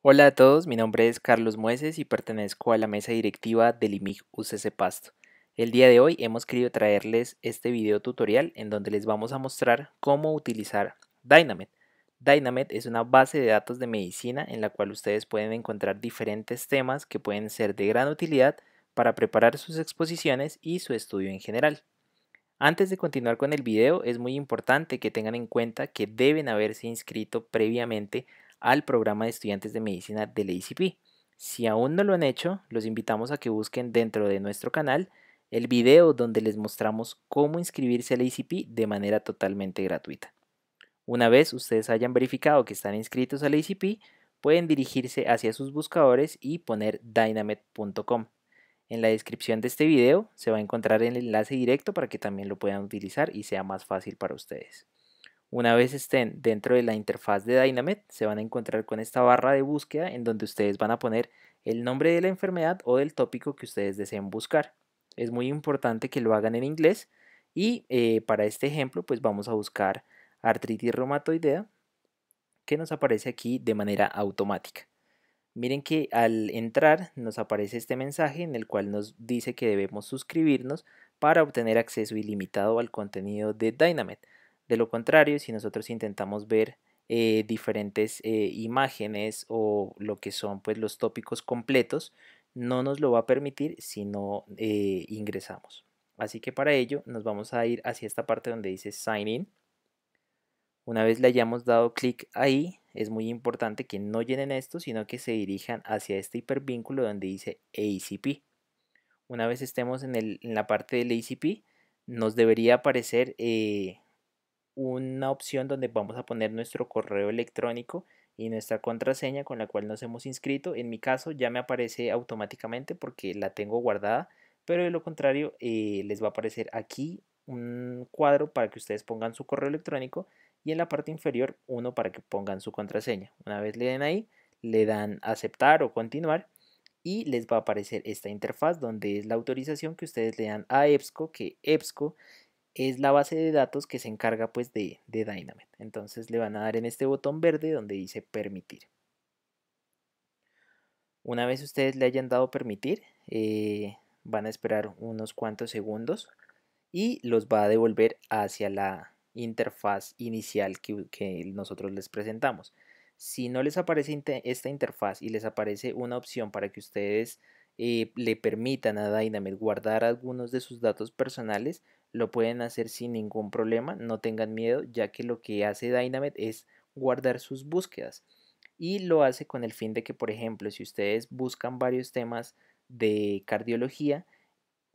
Hola a todos, mi nombre es Carlos Mueces y pertenezco a la mesa directiva del IMIG UCC Pasto. El día de hoy hemos querido traerles este video tutorial en donde les vamos a mostrar cómo utilizar Dynamed. Dynamed es una base de datos de medicina en la cual ustedes pueden encontrar diferentes temas que pueden ser de gran utilidad para preparar sus exposiciones y su estudio en general. Antes de continuar con el video es muy importante que tengan en cuenta que deben haberse inscrito previamente al programa de estudiantes de medicina del ACP. Si aún no lo han hecho, los invitamos a que busquen dentro de nuestro canal el video donde les mostramos cómo inscribirse al ACP de manera totalmente gratuita. Una vez ustedes hayan verificado que están inscritos al ACP, pueden dirigirse hacia sus buscadores y poner dynamet.com. En la descripción de este video se va a encontrar el enlace directo para que también lo puedan utilizar y sea más fácil para ustedes. Una vez estén dentro de la interfaz de Dynamed, se van a encontrar con esta barra de búsqueda en donde ustedes van a poner el nombre de la enfermedad o del tópico que ustedes deseen buscar. Es muy importante que lo hagan en inglés y eh, para este ejemplo pues vamos a buscar artritis reumatoidea que nos aparece aquí de manera automática. Miren que al entrar nos aparece este mensaje en el cual nos dice que debemos suscribirnos para obtener acceso ilimitado al contenido de Dynamed. De lo contrario, si nosotros intentamos ver eh, diferentes eh, imágenes o lo que son pues, los tópicos completos, no nos lo va a permitir si no eh, ingresamos. Así que para ello nos vamos a ir hacia esta parte donde dice Sign In. Una vez le hayamos dado clic ahí, es muy importante que no llenen esto, sino que se dirijan hacia este hipervínculo donde dice ACP. Una vez estemos en, la parte del ACP, nos debería aparecer una opción donde vamos a poner nuestro correo electrónico y nuestra contraseña con la cual nos hemos inscrito. En mi caso ya me aparece automáticamente porque la tengo guardada, pero de lo contrario eh, les va a aparecer aquí un cuadro para que ustedes pongan su correo electrónico y en la parte inferior uno para que pongan su contraseña. Una vez le den ahí, le dan aceptar o continuar y les va a aparecer esta interfaz donde es la autorización que ustedes le dan a EBSCO, que EBSCO es la base de datos que se encarga pues de, de Dynamite. Entonces le van a dar en este botón verde donde dice permitir. Una vez ustedes le hayan dado permitir, eh, van a esperar unos cuantos segundos y los va a devolver hacia la interfaz inicial que, nosotros les presentamos. Si no les aparece esta interfaz y les aparece una opción para que ustedes eh, le permitan a Dynamite guardar algunos de sus datos personales, lo pueden hacer sin ningún problema, no tengan miedo, ya que lo que hace Dynamed es guardar sus búsquedas y lo hace con el fin de que, por ejemplo, si ustedes buscan varios temas de cardiología,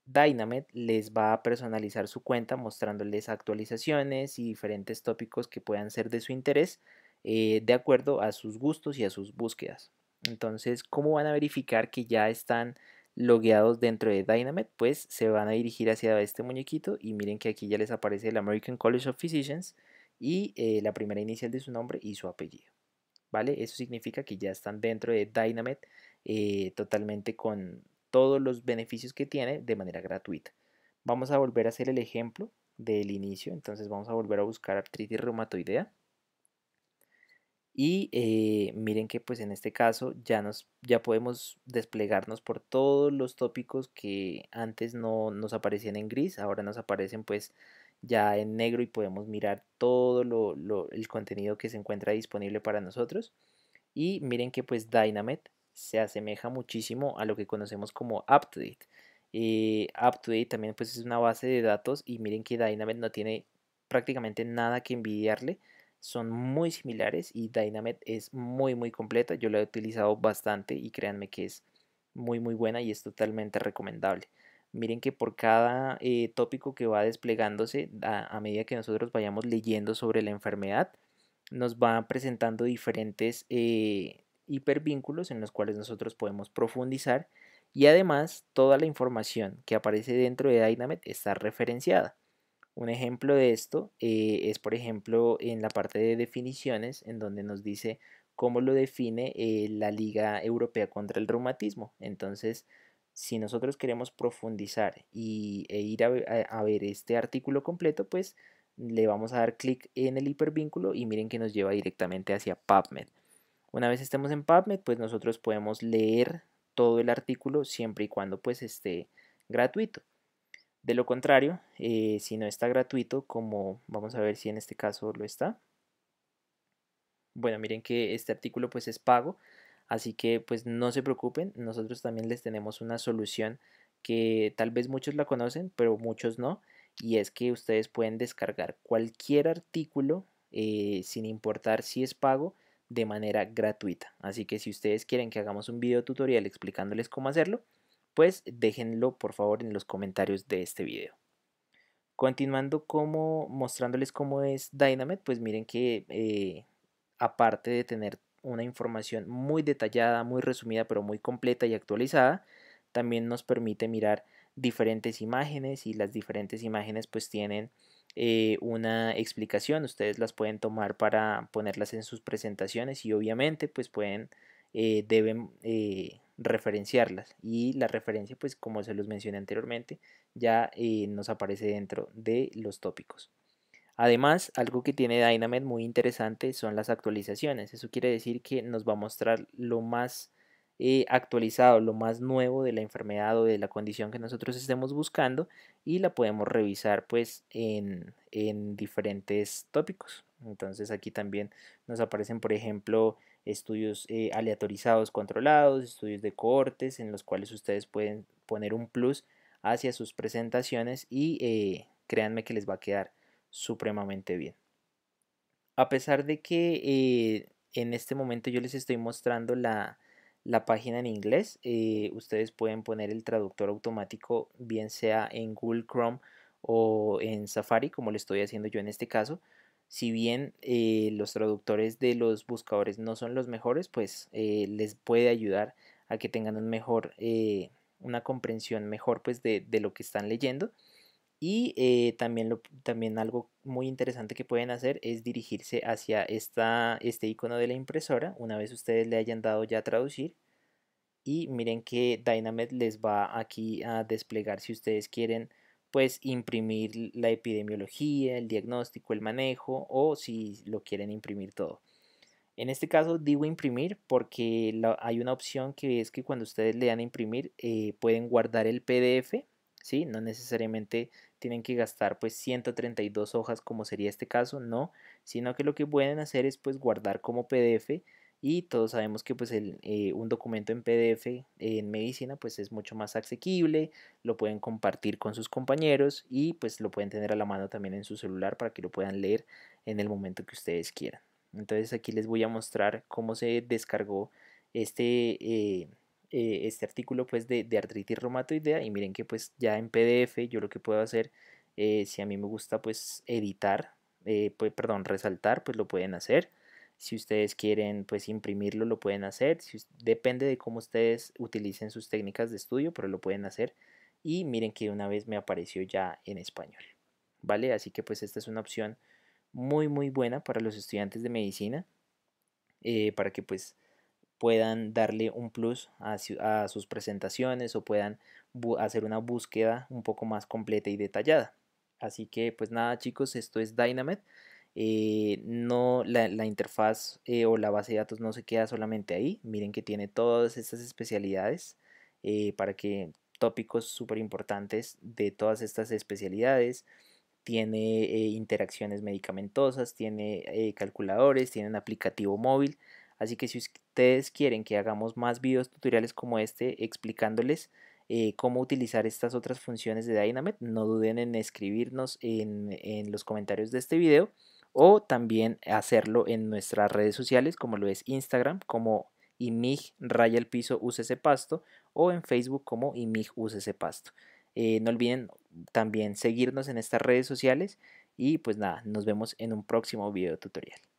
Dynamed les va a personalizar su cuenta mostrándoles actualizaciones y diferentes tópicos que puedan ser de su interés eh, de acuerdo a sus gustos y a sus búsquedas. Entonces, ¿cómo van a verificar que ya están logueados dentro de Dynamed, pues se van a dirigir hacia este muñequito y miren que aquí ya les aparece el American College of Physicians y eh, la primera inicial de su nombre y su apellido. ¿Vale? Eso significa que ya están dentro de Dynamed, eh, totalmente con todos los beneficios que tiene de manera gratuita. Vamos a volver a hacer el ejemplo del inicio, entonces vamos a volver a buscar artritis reumatoidea. Y eh, miren que pues en este caso ya, nos, ya podemos desplegarnos por todos los tópicos que antes no nos aparecían en gris, ahora nos aparecen pues ya en negro y podemos mirar todo lo, el contenido que se encuentra disponible para nosotros. Y miren que pues Dynamet se asemeja muchísimo a lo que conocemos como UpToDate. Eh, UpToDate también pues es una base de datos y miren que Dynamet no tiene prácticamente nada que envidiarle son muy similares y Dynamed es muy muy completa. Yo la he utilizado bastante y créanme que es muy muy buena y es totalmente recomendable. Miren que por cada eh, tópico que va desplegándose a, medida que nosotros vayamos leyendo sobre la enfermedad, nos van presentando diferentes eh, hipervínculos en los cuales nosotros podemos profundizar y además toda la información que aparece dentro de Dynamed está referenciada. Un ejemplo de esto eh, es, por ejemplo, en la parte de definiciones, en donde nos dice cómo lo define eh, la Liga Europea contra el Reumatismo. Entonces, si nosotros queremos profundizar y, e ir a, ver este artículo completo, pues le vamos a dar clic en el hipervínculo y miren que nos lleva directamente hacia PubMed. Una vez estemos en PubMed, pues nosotros podemos leer todo el artículo siempre y cuando pues esté gratuito. De lo contrario, eh, si no está gratuito, como vamos a ver si en este caso lo está. Bueno, miren que este artículo pues es pago, así que pues no se preocupen, nosotros también les tenemos una solución que tal vez muchos la conocen, pero muchos no, y es que ustedes pueden descargar cualquier artículo eh, sin importar si es pago de manera gratuita. Así que si ustedes quieren que hagamos un video tutorial explicándoles cómo hacerlo, pues déjenlo por favor en los comentarios de este video. Continuando como mostrándoles cómo es Dynamite, pues miren que eh, aparte de tener una información muy detallada, muy resumida, pero muy completa y actualizada, también nos permite mirar diferentes imágenes y las diferentes imágenes pues tienen eh, una explicación, ustedes las pueden tomar para ponerlas en sus presentaciones y obviamente pues pueden, eh, deben referenciarlas y la referencia pues como se los mencioné anteriormente ya eh, nos aparece dentro de los tópicos además algo que tiene Dynamed muy interesante son las actualizaciones eso quiere decir que nos va a mostrar lo más eh, actualizado lo más nuevo de la enfermedad o de la condición que nosotros estemos buscando y la podemos revisar pues en, en diferentes tópicos entonces aquí también nos aparecen por ejemplo estudios eh, aleatorizados controlados, estudios de cohortes en los cuales ustedes pueden poner un plus hacia sus presentaciones y eh, créanme que les va a quedar supremamente bien. A pesar de que eh, en este momento yo les estoy mostrando la, la página en inglés, ustedes pueden poner el traductor automático bien sea en Google Chrome o en Safari como lo estoy haciendo yo en este caso si bien eh, los traductores de los buscadores no son los mejores, pues eh, les puede ayudar a que tengan mejor, eh, una comprensión mejor pues de, lo que están leyendo. Y también, lo, también algo muy interesante que pueden hacer es dirigirse hacia esta, este icono de la impresora una vez ustedes le hayan dado ya a traducir. Y miren que DynaMed les va aquí a desplegar si ustedes quieren pues imprimir la epidemiología, el diagnóstico, el manejo o si lo quieren imprimir todo. En este caso digo imprimir porque hay una opción que es que cuando ustedes le dan a imprimir eh, pueden guardar el PDF, ¿sí? No necesariamente tienen que gastar pues 132 hojas como sería este caso, no, sino que lo que pueden hacer es pues guardar como PDF y todos sabemos que pues eh, un documento en PDF eh, en medicina pues es mucho más asequible, lo pueden compartir con sus compañeros y pues lo pueden tener a la mano también en su celular para que lo puedan leer en el momento que ustedes quieran. Entonces aquí les voy a mostrar cómo se descargó este, eh, este artículo pues de, artritis reumatoidea y miren que pues ya en PDF yo lo que puedo hacer si a mí me gusta pues editar, pues, perdón, resaltar pues lo pueden hacer si ustedes quieren pues imprimirlo lo pueden hacer, depende de cómo ustedes utilicen sus técnicas de estudio, pero lo pueden hacer. Y miren que una vez me apareció ya en español, ¿vale? Así que pues esta es una opción muy muy buena para los estudiantes de medicina, eh, para que pues puedan darle un plus a, sus presentaciones o puedan hacer una búsqueda un poco más completa y detallada. Así que pues nada chicos, esto es Dynamed. Eh, no, la, interfaz eh, o la base de datos no se queda solamente ahí. Miren que tiene todas estas especialidades eh, para que tópicos súper importantes de todas estas especialidades. Tiene interacciones medicamentosas, tiene calculadores, tiene un aplicativo móvil. Así que si ustedes quieren que hagamos más videos tutoriales como este explicándoles cómo utilizar estas otras funciones de Dynamet, no duden en escribirnos en, en los comentarios de este video o también hacerlo en nuestras redes sociales como lo es Instagram como imig raya el piso Pasto o en Facebook como imig ese Pasto. Eh, no olviden también seguirnos en estas redes sociales y pues nada, nos vemos en un próximo video tutorial.